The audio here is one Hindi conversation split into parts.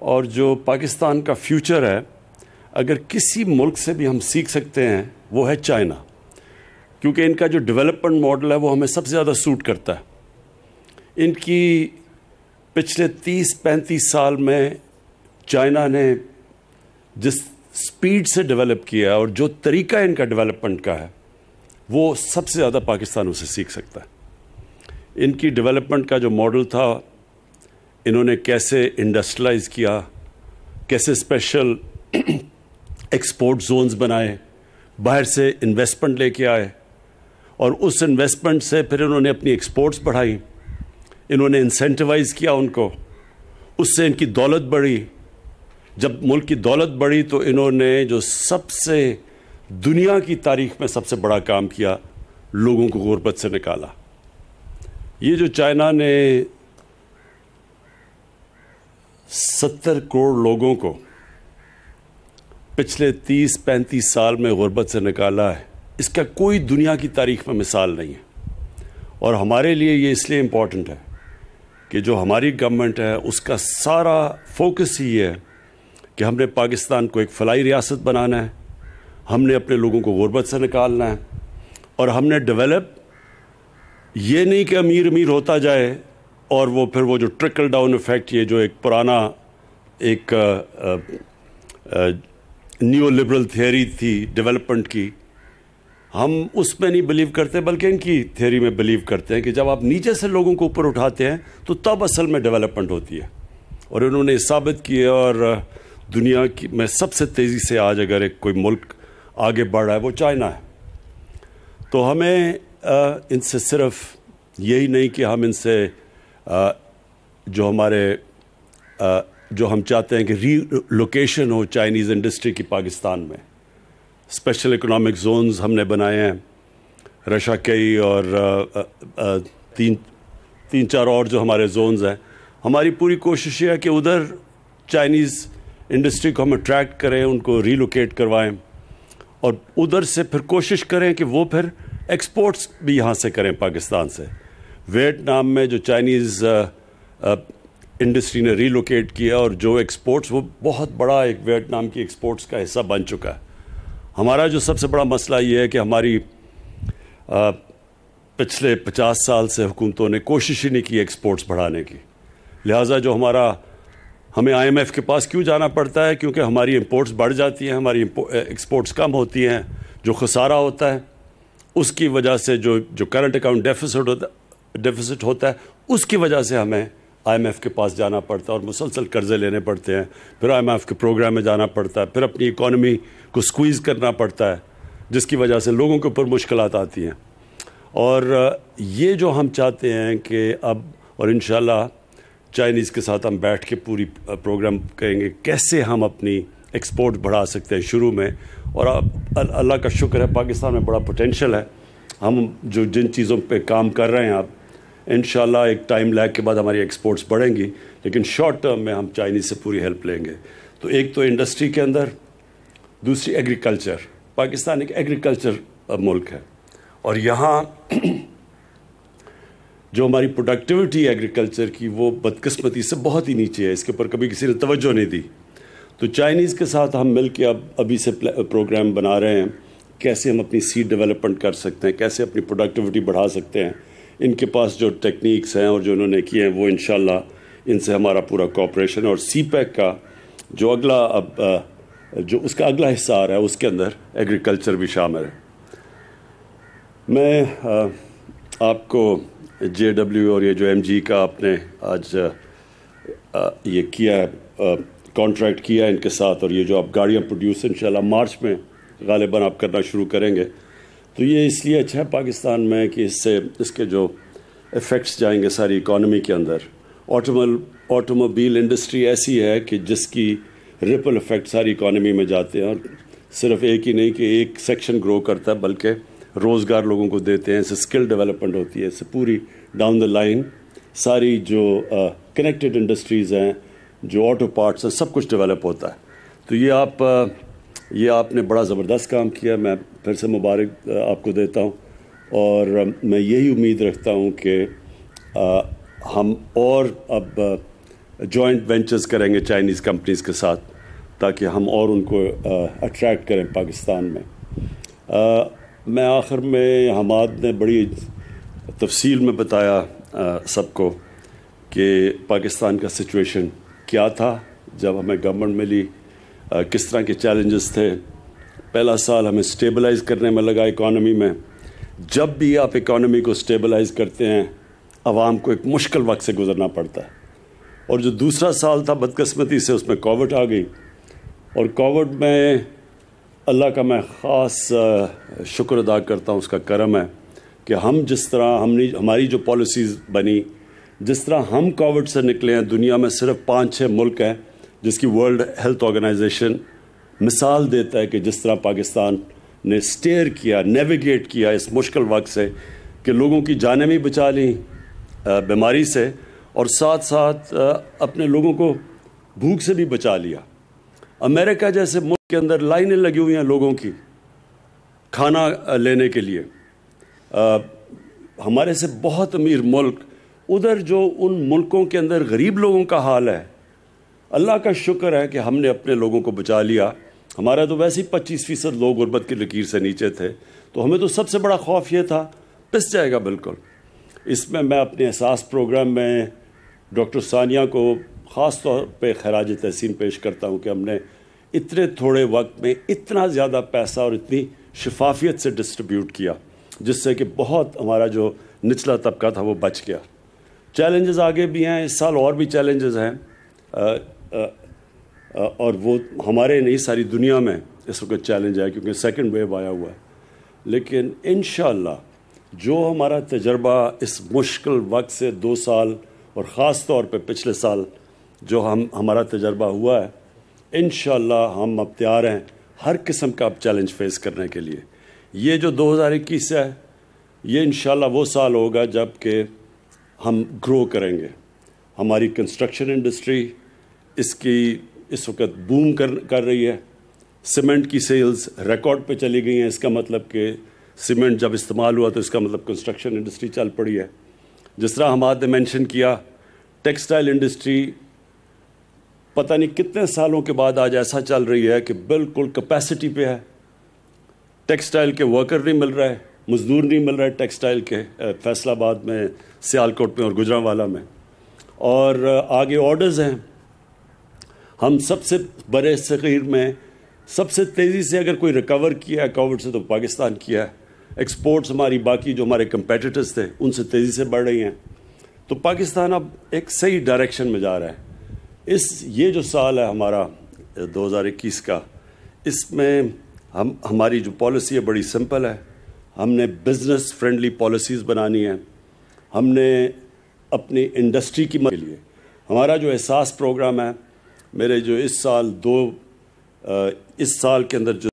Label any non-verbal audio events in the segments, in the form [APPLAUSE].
और जो पाकिस्तान का फ्यूचर है अगर किसी मुल्क से भी हम सीख सकते हैं वो है चाइना क्योंकि इनका जो डेवलपमेंट मॉडल है वो हमें सबसे ज़्यादा सूट करता है इनकी पिछले 30-35 साल में चाइना ने जिस स्पीड से डेवलप किया और जो तरीका इनका डेवलपमेंट का है वो सबसे ज़्यादा पाकिस्तान उसे सीख सकता है इनकी डेवलपमेंट का जो मॉडल था इन्होंने कैसे इंडस्ट्रलाइज किया कैसे स्पेशल एक्सपोर्ट जोन्स बनाए बाहर से इन्वेस्टमेंट लेके आए और उस इन्वेस्टमेंट से फिर इन्होंने अपनी एक्सपोर्ट्स बढ़ाई इन्होंने इंसेंटिवाइज़ किया उनको उससे इनकी दौलत बढ़ी जब मुल्क की दौलत बढ़ी तो इन्होंने जो सबसे दुनिया की तारीख में सबसे बड़ा काम किया लोगों को गुर्बत से निकाला ये जो चाइना ने सत्तर करोड़ लोगों को पिछले तीस पैंतीस साल में गुर्बत से निकाला है इसका कोई दुनिया की तारीख में मिसाल नहीं है और हमारे लिए ये इसलिए इम्पॉर्टेंट है कि जो हमारी गवर्नमेंट है उसका सारा फोकस ही है कि हमने पाकिस्तान को एक फलाई रियासत बनाना है हमने अपने लोगों को गुर्बत से निकालना है और हमने डेवलप ये नहीं कि अमीर अमीर होता जाए और वो फिर वो जो ट्रिकल डाउन इफ़ेक्ट ये जो एक पुराना एक न्यू लिबरल थियोरी थी डेवलपमेंट की हम उसमें नहीं बिलीव करते बल्कि इनकी थियोरी में बिलीव करते हैं कि जब आप नीचे से लोगों को ऊपर उठाते हैं तो तब असल में डेवलपमेंट होती है और इन्होंने साबित किए और दुनिया की में सबसे तेज़ी से आज अगर एक कोई मुल्क आगे बढ़ रहा है वो चाइना है तो हमें इनसे सिर्फ यही नहीं कि हम इनसे जो हमारे जो हम चाहते हैं कि री लोकेशन हो चाइनीज़ इंडस्ट्री की पाकिस्तान में स्पेशल इकोनॉमिक जोन्स हमने बनाए हैं रशा कई और आ, आ, आ, तीन तीन चार और जो हमारे जोन्स हैं हमारी पूरी कोशिश यह है कि उधर चाइनीज़ इंडस्ट्री को हम अट्रैक्ट करें उनको रीलोकेट करवाएं और उधर से फिर कोशिश करें कि वो फिर एक्सपोर्ट्स भी यहाँ से करें पाकिस्तान से वियतनाम में जो चाइनीज़ इंडस्ट्री ने रीलोकेट किया और जो एक्सपोर्ट्स वो बहुत बड़ा एक वियतनाम की एक्सपोर्ट्स का हिस्सा बन चुका है हमारा जो सबसे बड़ा मसला ये है कि हमारी आ, पिछले पचास साल से हुकूमतों ने कोशिश ही नहीं की एक्सपोर्ट्स बढ़ाने की लिहाजा जो हमारा हमें आईएमएफ के पास क्यों जाना पड़ता है क्योंकि हमारी इम्पोर्ट्स बढ़ जाती हैं हमारी एक्सपोर्ट्स कम होती हैं जो खसारा होता है उसकी वजह से जो जो करंट अकाउंट डेफिसिट होता डेफिसिट होता है उसकी वजह से हमें आईएमएफ के पास जाना पड़ता है और मुसलसल कर्ज़े लेने पड़ते हैं फिर आईएमएफ के प्रोग्राम में जाना पड़ता है फिर अपनी इकॉनमी को स्क्वीज़ करना पड़ता है जिसकी वजह से लोगों के ऊपर मुश्किल आती हैं और ये जो हम चाहते हैं कि अब और इन चाइनीज़ के साथ हम बैठ के पूरी प्रोग्राम करेंगे कैसे हम अपनी एक्सपोर्ट बढ़ा सकते हैं शुरू में और अल्लाह का शुक्र है पाकिस्तान में बड़ा पोटेंशल है हम जो जिन चीज़ों पे काम कर रहे हैं आप इन एक टाइम लैग के बाद हमारी एक्सपोर्ट्स बढ़ेंगी लेकिन शॉर्ट टर्म में हम चाइनीज़ से पूरी हेल्प लेंगे तो एक तो इंडस्ट्री के अंदर दूसरी एग्रीकल्चर पाकिस्तान एक एग्रीकल्चर मुल्क है और यहाँ [CLEARS THROAT] जो हमारी प्रोडक्टिविटी एग्रीकल्चर की वो बदकस्मती से बहुत ही नीचे है इसके ऊपर कभी किसी ने तवज्जो नहीं दी तो चाइनीज़ के साथ हम मिल के अब अभी से प्रोग्राम बना रहे हैं कैसे हम अपनी सीड डेवलपमेंट कर सकते हैं कैसे अपनी प्रोडक्टिविटी बढ़ा सकते हैं इनके पास जो टेक्निक्स हैं और जो इन्होंने किए हैं वो इन इनसे हमारा पूरा कॉपरेशन और सी e का जो अगला अब जो उसका अगला हिस्सा आ रहा है उसके अंदर एग्रीकल्चर भी शामिल है मैं आपको जे डब्ल्यू और ये जो एम जी का आपने आज ये किया है कॉन्ट्रैक्ट किया है इनके साथ और ये जो आप गाड़ियाँ प्रोड्यूस इन मार्च में गालिबा आप करना शुरू करेंगे तो ये इसलिए अच्छा है पाकिस्तान में कि इससे इसके जो इफ़ेक्ट्स जाएंगे सारी इकोनॉमी के अंदर ऑटोमल ऑटोमोबील इंडस्ट्री ऐसी है कि जिसकी रिपल इफ़ेक्ट सारी इकोनॉमी में जाते हैं और सिर्फ एक ही नहीं कि एक सेक्शन ग्रो करता है बल्कि रोज़गार लोगों को देते हैं इससे स्किल डेवलपमेंट होती है इससे पूरी डाउन द लाइन सारी जो कनेक्टेड uh, इंडस्ट्रीज़ हैं जो ऑटो पार्ट्स हैं सब कुछ डेवलप होता है तो ये आप uh, ये आपने बड़ा ज़बरदस्त काम किया मैं फिर से मुबारक आपको देता हूँ और मैं यही उम्मीद रखता हूँ कि हम और अब जॉइंट वेंचर्स करेंगे चाइनीज़ कंपनीज़ के साथ ताकि हम और उनको अट्रैक्ट करें पाकिस्तान में आ, मैं आखिर में हमाद ने बड़ी तफसील में बताया सबको कि पाकिस्तान का सिचुएशन क्या था जब हमें गवर्नमेंट मिली आ, किस तरह के चैलेंजेस थे पहला साल हमें स्टेबलाइज करने में लगा इकॉनमी में जब भी आप इकॉनमी को स्टेबलाइज करते हैं आवाम को एक मुश्किल वक्त से गुजरना पड़ता है और जो दूसरा साल था बदकस्मती से उसमें कोविड आ गई और कोविड में अल्लाह का मैं ख़ास शुक्र अदा करता हूँ उसका करम है कि हम जिस तरह हमने हमारी जो पॉलिसीज़ बनी जिस तरह हम कोविड से निकले हैं दुनिया में सिर्फ पाँच छः मुल्क हैं जिसकी वर्ल्ड हेल्थ ऑर्गेनाइजेशन मिसाल देता है कि जिस तरह पाकिस्तान ने स्टेयर किया नेविगेट किया इस मुश्किल वक्त से कि लोगों की जान भी बचा ली बीमारी से और साथ साथ अपने लोगों को भूख से भी बचा लिया अमेरिका जैसे मुल्क के अंदर लाइनें लगी हुई हैं लोगों की खाना लेने के लिए आ, हमारे से बहुत अमीर मुल्क उधर जो उन मुल्कों के अंदर गरीब लोगों का हाल है अल्लाह का शुक्र है कि हमने अपने लोगों को बचा लिया हमारा तो वैसे ही पच्चीस फ़ीसद लोग गुरबत की लकीर से नीचे थे तो हमें तो सबसे बड़ा खौफ ये था पिस जाएगा बिल्कुल इसमें मैं अपने एहसास प्रोग्राम में डॉक्टर सानिया को ख़ास तौर पर खराज तहसीन पेश करता हूँ कि हमने इतने थोड़े वक्त में इतना ज़्यादा पैसा और इतनी शफाफियत से डिस्ट्रीब्यूट किया जिससे कि बहुत हमारा जो निचला तबका था वो बच गया चैलेंजेस आगे भी हैं इस साल और भी चैलेंजेस हैं और वो हमारे नहीं सारी दुनिया में इस वक्त चैलेंज आया क्योंकि सेकेंड वेव आया हुआ है लेकिन इन जो हमारा तजर्बा इस मुश्किल वक्त से दो साल और ख़ास तौर पर पिछले साल जो हम हमारा तजर्बा हुआ है इन हम अब तैयार हैं हर किस्म का अब चैलेंज फेस करने के लिए ये जो 2021 है ये इन वो साल होगा जबकि हम ग्रो करेंगे हमारी कंस्ट्रक्शन इंडस्ट्री इसकी इस वक्त बूम कर कर रही है सीमेंट की सेल्स रिकॉर्ड पे चली गई हैं इसका मतलब कि सीमेंट जब इस्तेमाल हुआ तो इसका मतलब कंस्ट्रक्शन इंडस्ट्री चल पड़ी है जिस तरह हमाद ने मैंशन किया टेक्सटाइल इंडस्ट्री पता नहीं कितने सालों के बाद आज ऐसा चल रही है कि बिल्कुल कैपेसिटी पे है टेक्सटाइल के वर्कर नहीं मिल रहे मज़दूर नहीं मिल रहे टेक्सटाइल के फैसलाबाद में सियालकोट में और गुजरावाला में और आगे ऑर्डर्स हैं हम सबसे बड़े शरीर में सबसे तेज़ी से अगर कोई रिकवर किया है कोविड से तो पाकिस्तान किया है एक्सपोर्ट्स हमारी बाकी जो हमारे कंपेटिटर्स थे उनसे तेज़ी से बढ़ रही हैं तो पाकिस्तान अब एक सही डायरेक्शन में जा रहा है इस ये जो साल है हमारा 2021 का इसमें हम हमारी जो पॉलिसी है बड़ी सिंपल है हमने बिज़नेस फ्रेंडली पॉलिसीज़ बनानी है हमने अपनी इंडस्ट्री की के लिए हमारा जो एहसास प्रोग्राम है मेरे जो इस साल दो इस साल के अंदर जो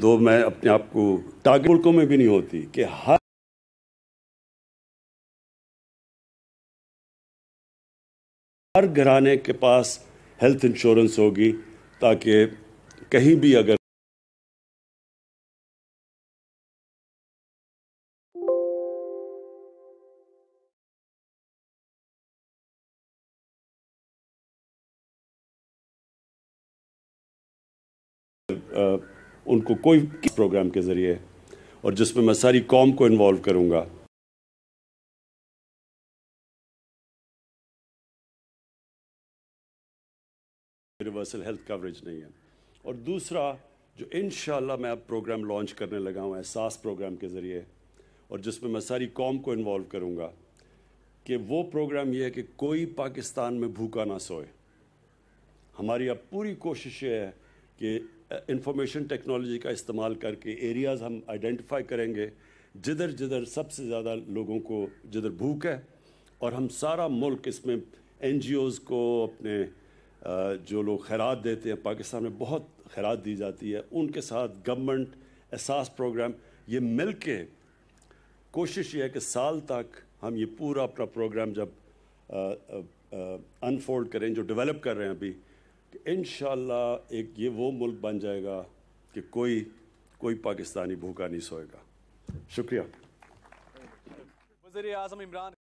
दो मैं अपने आप को टारगेट मुल्कों में भी नहीं होती कि हर हर घराने के पास हेल्थ इंश्योरेंस होगी ताकि कहीं भी अगर उनको कोई प्रोग्राम के ज़रिए और जिसमें मैं सारी कौम को इन्वॉल्व करूंगा यूनिवर्सल हेल्थ कवरेज नहीं है और दूसरा जो इन मैं अब प्रोग्राम लॉन्च करने लगा हूँ एहसास प्रोग्राम के ज़रिए और जिसमें मैं सारी कौम को इन्वॉल्व करूँगा कि वो प्रोग्राम ये है कि कोई पाकिस्तान में भूखा ना सोए हमारी अब पूरी कोशिश ये है कि इंफॉर्मेशन टेक्नोलॉजी का इस्तेमाल करके एरियाज़ हम आइडेंटिफाई करेंगे जिधर जिधर सबसे ज़्यादा लोगों को जिधर भूख है और हम सारा मुल्क इसमें एन को अपने जो लोग खैरात देते हैं पाकिस्तान में बहुत खैरात दी जाती है उनके साथ गवर्नमेंट एहसास प्रोग्राम ये मिल के कोशिश ये है कि साल तक हम ये पूरा अपना प्रोग्राम जब अनफोल्ड करें जो डेवलप कर रहे हैं अभी इन एक ये वो मुल्क बन जाएगा कि कोई कोई पाकिस्तानी भूखा नहीं सोएगा शुक्रिया वजी अजम इमरान